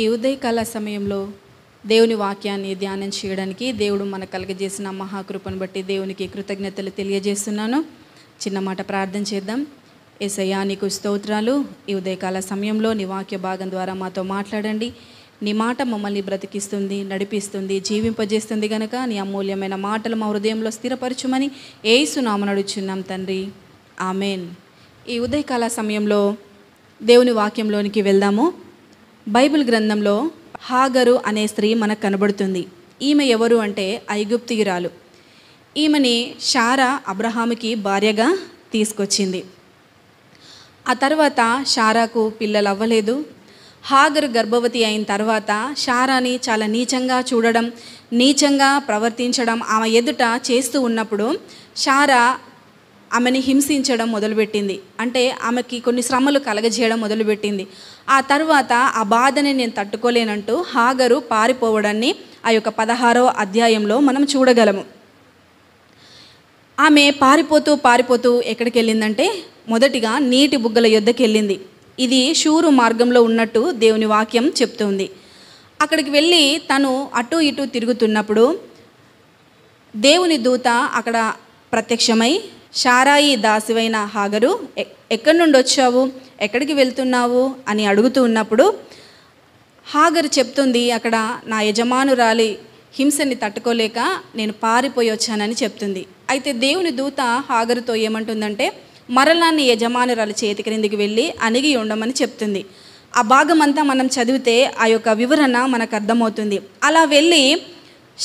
ఈ ఉదయకాల సమయంలో దేవుని వాక్యాన్ని ధ్యానం చేయడానికి దేవుడు మన కలగజేసిన మహాకృపను బట్టి దేవునికి కృతజ్ఞతలు తెలియజేస్తున్నాను చిన్న మాట ప్రార్థన చేద్దాం ఏసయ్యా నీకు స్తోత్రాలు ఈ ఉదయకాల సమయంలో నీ వాక్య భాగం ద్వారా మాతో మాట్లాడండి నీ మాట మమ్మల్ని బ్రతికిస్తుంది నడిపిస్తుంది జీవింపజేస్తుంది గనక నీ అమూల్యమైన మాటలు మా హృదయంలో స్థిరపరచుమని నామ నడుచున్నాం తండ్రి ఆమెన్ ఈ ఉదయకాల సమయంలో దేవుని వాక్యంలోనికి వెళ్దాము బైబిల్ గ్రంథంలో హాగరు అనే స్త్రీ మనకు కనబడుతుంది ఈమె ఎవరు అంటే ఐగుప్తియురాలు ఈమెని షారా అబ్రహాముకి భార్యగా తీసుకొచ్చింది ఆ తర్వాత షారాకు పిల్లలు అవ్వలేదు హాగరు గర్భవతి అయిన తర్వాత షారాని చాలా నీచంగా చూడడం నీచంగా ప్రవర్తించడం ఆమె ఎదుట చేస్తూ ఉన్నప్పుడు షారా ఆమెని హింసించడం మొదలుపెట్టింది అంటే ఆమెకి కొన్ని శ్రమలు కలగజేయడం మొదలుపెట్టింది ఆ తర్వాత ఆ బాధని నేను తట్టుకోలేనంటూ హాగరు పారిపోవడాన్ని ఆ యొక్క పదహారో అధ్యాయంలో మనం చూడగలము ఆమె పారిపోతూ పారిపోతూ ఎక్కడికి వెళ్ళిందంటే మొదటిగా నీటి బుగ్గల యుద్ధకి వెళ్ళింది ఇది షూరు మార్గంలో ఉన్నట్టు దేవుని వాక్యం చెప్తుంది అక్కడికి వెళ్ళి తను అటు ఇటు తిరుగుతున్నప్పుడు దేవుని దూత అక్కడ ప్రత్యక్షమై షారాయి దాసివైన హాగరు ఎక్కడి నుండి వచ్చావు ఎక్కడికి వెళ్తున్నావు అని అడుగుతూ ఉన్నప్పుడు హాగరు చెప్తుంది అక్కడ నా యజమానురాలి హింసని తట్టుకోలేక నేను పారిపోయి వచ్చానని చెప్తుంది అయితే దేవుని దూత హాగరుతో ఏమంటుందంటే నీ యజమానురాలి చేతి క్రిందికి వెళ్ళి అణిగి ఉండమని చెప్తుంది ఆ భాగం అంతా మనం చదివితే ఆ యొక్క వివరణ మనకు అర్థమవుతుంది అలా వెళ్ళి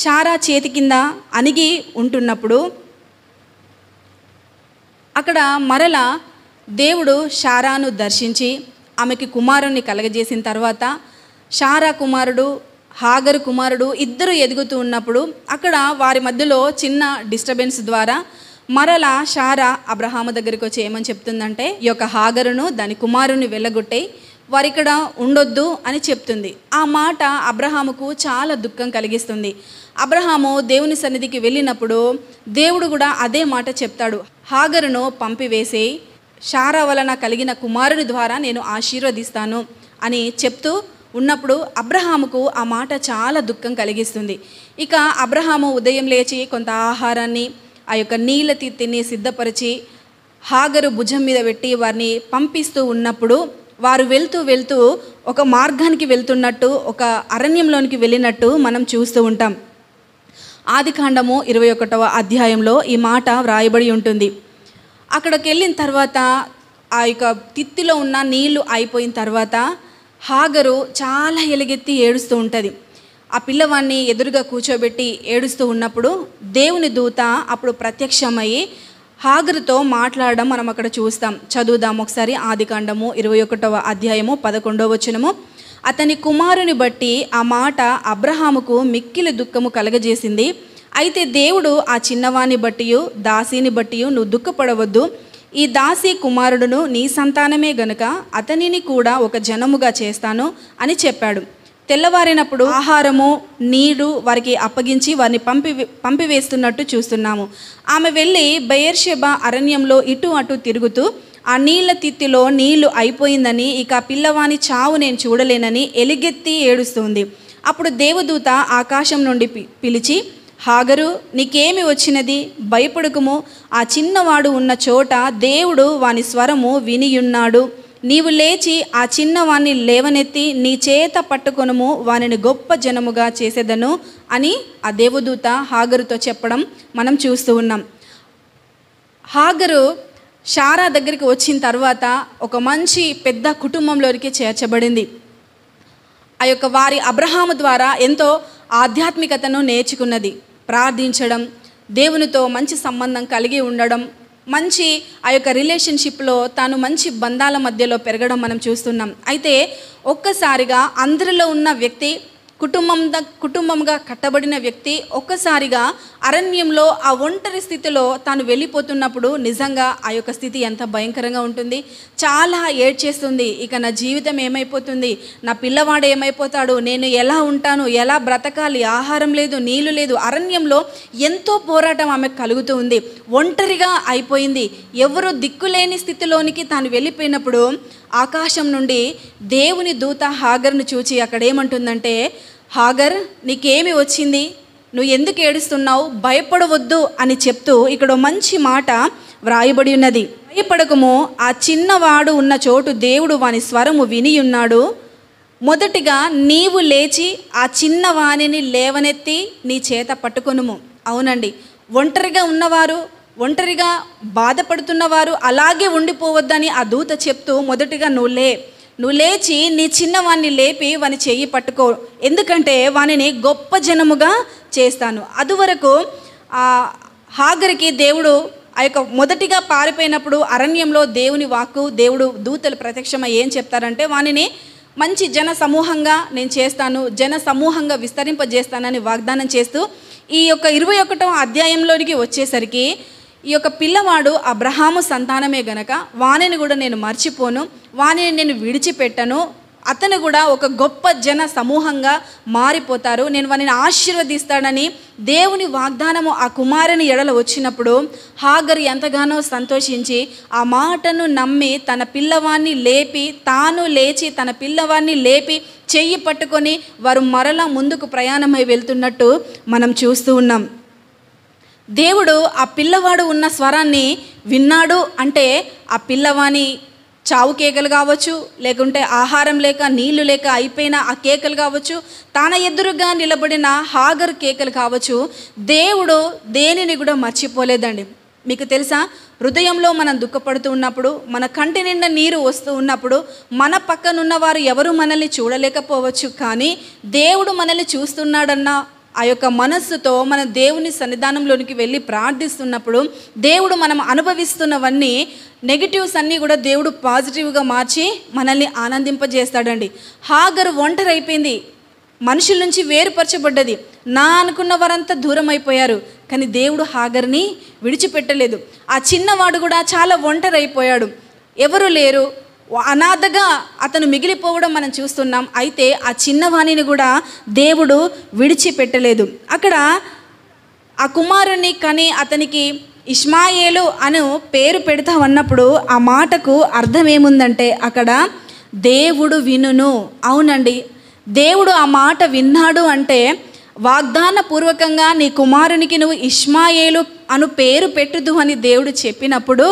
షారా చేతి కింద అణిగి ఉంటున్నప్పుడు అక్కడ మరల దేవుడు షారాను దర్శించి ఆమెకి కుమారుణ్ణి కలగజేసిన తర్వాత షారా కుమారుడు హాగర్ కుమారుడు ఇద్దరు ఎదుగుతూ ఉన్నప్పుడు అక్కడ వారి మధ్యలో చిన్న డిస్టర్బెన్స్ ద్వారా మరల షారా అబ్రహాము దగ్గరికి వచ్చి ఏమని చెప్తుందంటే ఈ యొక్క హాగరును దాని కుమారుని వెళ్ళగొట్టే వారిక్కడ ఉండొద్దు అని చెప్తుంది ఆ మాట అబ్రహాముకు చాలా దుఃఖం కలిగిస్తుంది అబ్రహాము దేవుని సన్నిధికి వెళ్ళినప్పుడు దేవుడు కూడా అదే మాట చెప్తాడు హాగరును పంపివేసే షారా వలన కలిగిన కుమారుని ద్వారా నేను ఆశీర్వదిస్తాను అని చెప్తూ ఉన్నప్పుడు అబ్రహాముకు ఆ మాట చాలా దుఃఖం కలిగిస్తుంది ఇక అబ్రహాము ఉదయం లేచి కొంత ఆహారాన్ని ఆ యొక్క నీళ్ళ తిత్తిని సిద్ధపరిచి హాగరు భుజం మీద పెట్టి వారిని పంపిస్తూ ఉన్నప్పుడు వారు వెళ్తూ వెళ్తూ ఒక మార్గానికి వెళ్తున్నట్టు ఒక అరణ్యంలోనికి వెళ్ళినట్టు మనం చూస్తూ ఉంటాం ఆది కాండము ఇరవై ఒకటవ అధ్యాయంలో ఈ మాట వ్రాయబడి ఉంటుంది అక్కడికి వెళ్ళిన తర్వాత ఆ యొక్క తిత్తిలో ఉన్న నీళ్లు అయిపోయిన తర్వాత హాగరు చాలా ఎలుగెత్తి ఏడుస్తూ ఉంటుంది ఆ పిల్లవాడిని ఎదురుగా కూర్చోబెట్టి ఏడుస్తూ ఉన్నప్పుడు దేవుని దూత అప్పుడు ప్రత్యక్షమయ్యి హాగరుతో మాట్లాడడం మనం అక్కడ చూస్తాం చదువుదాం ఒకసారి ఆదికాండము ఇరవై ఒకటవ అధ్యాయము పదకొండవ వచనము అతని కుమారుని బట్టి ఆ మాట అబ్రహాముకు మిక్కిలి దుఃఖము కలగజేసింది అయితే దేవుడు ఆ చిన్నవాణ్ణి బట్టియు దాసిని బట్టియు నువ్వు దుఃఖపడవద్దు ఈ దాసి కుమారుడును నీ సంతానమే గనుక అతనిని కూడా ఒక జనముగా చేస్తాను అని చెప్పాడు తెల్లవారినప్పుడు ఆహారము నీరు వారికి అప్పగించి వారిని పంపి పంపివేస్తున్నట్టు చూస్తున్నాము ఆమె వెళ్ళి బయర్షెబ అరణ్యంలో ఇటు అటు తిరుగుతూ ఆ నీళ్ళ తిత్తిలో నీళ్లు అయిపోయిందని ఇక పిల్లవాని చావు నేను చూడలేనని ఎలిగెత్తి ఏడుస్తుంది అప్పుడు దేవదూత ఆకాశం నుండి పిలిచి హాగరు నీకేమి వచ్చినది భయపడుకుము ఆ చిన్నవాడు ఉన్న చోట దేవుడు వాని స్వరము వినియున్నాడు నీవు లేచి ఆ చిన్నవాణ్ణి లేవనెత్తి నీ చేత పట్టుకొనుము వానిని గొప్ప జనముగా చేసేదను అని ఆ దేవదూత హాగరుతో చెప్పడం మనం చూస్తూ ఉన్నాం హాగరు షారా దగ్గరికి వచ్చిన తర్వాత ఒక మంచి పెద్ద కుటుంబంలోనికి చేర్చబడింది ఆ యొక్క వారి అబ్రహాము ద్వారా ఎంతో ఆధ్యాత్మికతను నేర్చుకున్నది ప్రార్థించడం దేవునితో మంచి సంబంధం కలిగి ఉండడం మంచి ఆ యొక్క రిలేషన్షిప్లో తాను మంచి బంధాల మధ్యలో పెరగడం మనం చూస్తున్నాం అయితే ఒక్కసారిగా అందరిలో ఉన్న వ్యక్తి కుటుంబం కుటుంబంగా కట్టబడిన వ్యక్తి ఒక్కసారిగా అరణ్యంలో ఆ ఒంటరి స్థితిలో తాను వెళ్ళిపోతున్నప్పుడు నిజంగా ఆ యొక్క స్థితి ఎంత భయంకరంగా ఉంటుంది చాలా ఏడ్చేస్తుంది ఇక నా జీవితం ఏమైపోతుంది నా పిల్లవాడు ఏమైపోతాడు నేను ఎలా ఉంటాను ఎలా బ్రతకాలి ఆహారం లేదు నీళ్లు లేదు అరణ్యంలో ఎంతో పోరాటం ఆమె కలుగుతూ ఉంది ఒంటరిగా అయిపోయింది ఎవరు దిక్కులేని స్థితిలోనికి తాను వెళ్ళిపోయినప్పుడు ఆకాశం నుండి దేవుని దూత హాగర్ను చూచి అక్కడేమంటుందంటే హాగర్ నీకేమి వచ్చింది నువ్వు ఎందుకు ఏడుస్తున్నావు భయపడవద్దు అని చెప్తూ ఇక్కడ మంచి మాట వ్రాయబడి ఉన్నది భయపడకము ఆ చిన్నవాడు ఉన్న చోటు దేవుడు వాని స్వరము విని ఉన్నాడు మొదటిగా నీవు లేచి ఆ చిన్నవాణిని లేవనెత్తి నీ చేత పట్టుకొనుము అవునండి ఒంటరిగా ఉన్నవారు ఒంటరిగా బాధపడుతున్నవారు అలాగే ఉండిపోవద్దని ఆ దూత చెప్తూ మొదటిగా నువ్వు లే నువ్వు లేచి నీ చిన్నవాణ్ణి లేపి వాని చెయ్యి పట్టుకో ఎందుకంటే వానిని గొప్ప జనముగా చేస్తాను అదివరకు హాగరికి దేవుడు ఆ యొక్క మొదటిగా పారిపోయినప్పుడు అరణ్యంలో దేవుని వాక్కు దేవుడు దూతలు ప్రత్యక్షమై ఏం చెప్తారంటే వానిని మంచి జన సమూహంగా నేను చేస్తాను జన సమూహంగా విస్తరింపజేస్తానని వాగ్దానం చేస్తూ ఈ యొక్క ఇరవై ఒకటో అధ్యాయంలోనికి వచ్చేసరికి ఈ యొక్క పిల్లవాడు అబ్రహాము సంతానమే గనక వానిని కూడా నేను మర్చిపోను వానిని నేను విడిచిపెట్టను అతను కూడా ఒక గొప్ప జన సమూహంగా మారిపోతారు నేను వాని ఆశీర్వదిస్తాడని దేవుని వాగ్దానము ఆ కుమారుని ఎడల వచ్చినప్పుడు హాగర్ ఎంతగానో సంతోషించి ఆ మాటను నమ్మి తన పిల్లవాన్ని లేపి తాను లేచి తన పిల్లవాన్ని లేపి చెయ్యి పట్టుకొని వారు మరలా ముందుకు ప్రయాణమై వెళ్తున్నట్టు మనం చూస్తూ ఉన్నాం దేవుడు ఆ పిల్లవాడు ఉన్న స్వరాన్ని విన్నాడు అంటే ఆ పిల్లవాని చావు కేకలు కావచ్చు లేకుంటే ఆహారం లేక నీళ్లు లేక అయిపోయిన ఆ కేకలు కావచ్చు తన ఎదురుగా నిలబడిన హాగర్ కేకలు కావచ్చు దేవుడు దేనిని కూడా మర్చిపోలేదండి మీకు తెలుసా హృదయంలో మనం దుఃఖపడుతూ ఉన్నప్పుడు మన కంటి నిండా నీరు వస్తూ ఉన్నప్పుడు మన పక్కనున్న వారు ఎవరు మనల్ని చూడలేకపోవచ్చు కానీ దేవుడు మనల్ని చూస్తున్నాడన్న ఆ యొక్క మనస్సుతో మన దేవుని సన్నిధానంలోనికి వెళ్ళి ప్రార్థిస్తున్నప్పుడు దేవుడు మనం అనుభవిస్తున్నవన్నీ నెగిటివ్స్ అన్నీ కూడా దేవుడు పాజిటివ్గా మార్చి మనల్ని ఆనందింపజేస్తాడండి హాగర్ అయిపోయింది మనుషుల నుంచి వేరుపరచబడ్డది నా అనుకున్న వారంతా దూరం అయిపోయారు కానీ దేవుడు హాగర్ని విడిచిపెట్టలేదు ఆ చిన్నవాడు కూడా చాలా అయిపోయాడు ఎవరు లేరు అనాథగా అతను మిగిలిపోవడం మనం చూస్తున్నాం అయితే ఆ చిన్నవాణిని కూడా దేవుడు విడిచిపెట్టలేదు అక్కడ ఆ కుమారుని కని అతనికి ఇష్మాయేలు అను పేరు పెడతా ఉన్నప్పుడు ఆ మాటకు అర్థం ఏముందంటే అక్కడ దేవుడు వినును అవునండి దేవుడు ఆ మాట విన్నాడు అంటే వాగ్దాన పూర్వకంగా నీ కుమారునికి నువ్వు ఇష్మాయేలు అను పేరు పెట్టుదు అని దేవుడు చెప్పినప్పుడు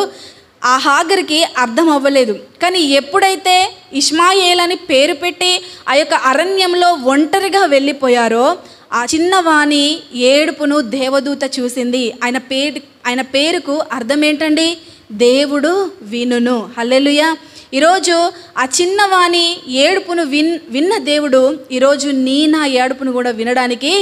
ఆ హాగరికి అర్థం అవ్వలేదు కానీ ఎప్పుడైతే ఇష్మాయేల్ అని పేరు పెట్టి ఆ యొక్క అరణ్యంలో ఒంటరిగా వెళ్ళిపోయారో ఆ చిన్నవాణి ఏడుపును దేవదూత చూసింది ఆయన పేరు ఆయన పేరుకు అర్థం ఏంటండి దేవుడు వినును హల్లెలుయ ఈరోజు ఆ చిన్నవాణి ఏడుపును విన్ విన్న దేవుడు ఈరోజు నీ నా ఏడుపును కూడా వినడానికి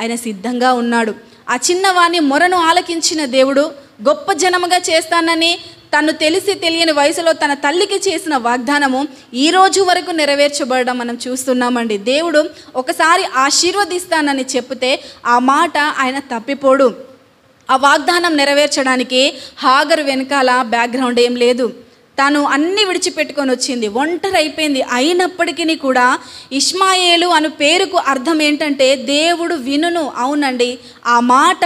ఆయన సిద్ధంగా ఉన్నాడు ఆ చిన్నవాణి మొరను ఆలకించిన దేవుడు గొప్ప జనముగా చేస్తానని తను తెలిసి తెలియని వయసులో తన తల్లికి చేసిన వాగ్దానము ఈ రోజు వరకు నెరవేర్చబడడం మనం చూస్తున్నామండి దేవుడు ఒకసారి ఆశీర్వదిస్తానని చెప్తే ఆ మాట ఆయన తప్పిపోడు ఆ వాగ్దానం నెరవేర్చడానికి హాగర్ వెనకాల బ్యాక్గ్రౌండ్ ఏం లేదు తను అన్ని విడిచిపెట్టుకొని వచ్చింది ఒంటరి అయిపోయింది అయినప్పటికీ కూడా ఇష్మాయేలు అను పేరుకు అర్థం ఏంటంటే దేవుడు వినును అవునండి ఆ మాట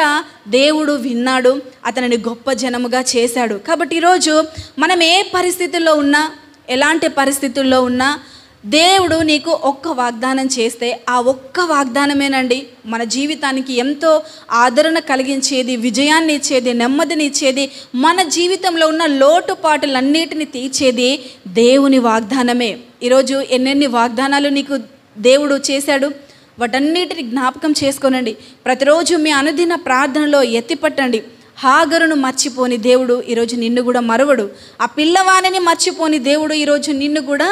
దేవుడు విన్నాడు అతనిని గొప్ప జనముగా చేశాడు కాబట్టి ఈరోజు మనం ఏ పరిస్థితుల్లో ఉన్నా ఎలాంటి పరిస్థితుల్లో ఉన్నా దేవుడు నీకు ఒక్క వాగ్దానం చేస్తే ఆ ఒక్క వాగ్దానమేనండి మన జీవితానికి ఎంతో ఆదరణ కలిగించేది విజయాన్ని ఇచ్చేది నెమ్మదిని ఇచ్చేది మన జీవితంలో ఉన్న లోటుపాటులన్నిటిని తీర్చేది దేవుని వాగ్దానమే ఈరోజు ఎన్నెన్ని వాగ్దానాలు నీకు దేవుడు చేశాడు వాటన్నిటిని జ్ఞాపకం చేసుకోనండి ప్రతిరోజు మీ అనుదిన ప్రార్థనలో ఎత్తిపట్టండి హాగరును మర్చిపోని దేవుడు ఈరోజు నిన్ను కూడా మరవడు ఆ పిల్లవాణిని మర్చిపోని దేవుడు ఈరోజు నిన్ను కూడా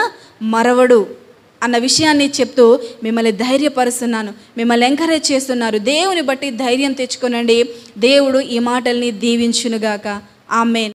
మరవడు అన్న విషయాన్ని చెప్తూ మిమ్మల్ని ధైర్యపరుస్తున్నాను మిమ్మల్ని ఎంకరేజ్ చేస్తున్నారు దేవుని బట్టి ధైర్యం తెచ్చుకోనండి దేవుడు ఈ మాటల్ని దీవించునుగాక ఆమెన్